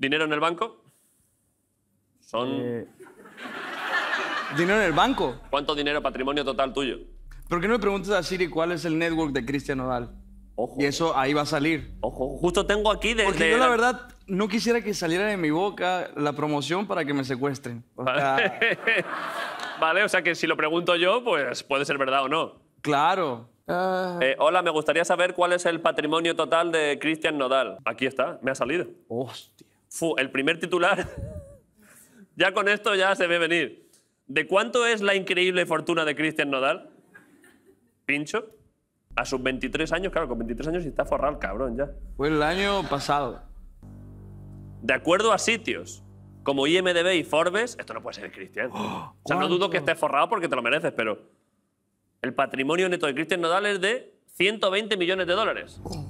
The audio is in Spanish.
¿Dinero en el banco? Son... Eh, ¿Dinero en el banco? ¿Cuánto dinero patrimonio total tuyo? ¿Por qué no me preguntas a Siri cuál es el network de Cristian Nodal? Ojo. Y eso ahí va a salir. Ojo, justo tengo aquí desde... Porque yo la verdad no quisiera que saliera de mi boca la promoción para que me secuestren. vale, o sea que si lo pregunto yo, pues puede ser verdad o no. Claro. Ah. Eh, hola, me gustaría saber cuál es el patrimonio total de Cristian Nodal. Aquí está, me ha salido. Hostia. Fu, el primer titular, ya con esto ya se ve venir. ¿De cuánto es la increíble fortuna de Cristian Nodal? Pincho. A sus 23 años, claro, con 23 años y está forrado el cabrón ya. Fue el año pasado. De acuerdo a sitios como IMDB y Forbes, esto no puede ser Cristian. o sea, no dudo que esté forrado porque te lo mereces, pero el patrimonio neto de Cristian Nodal es de 120 millones de dólares. Oh.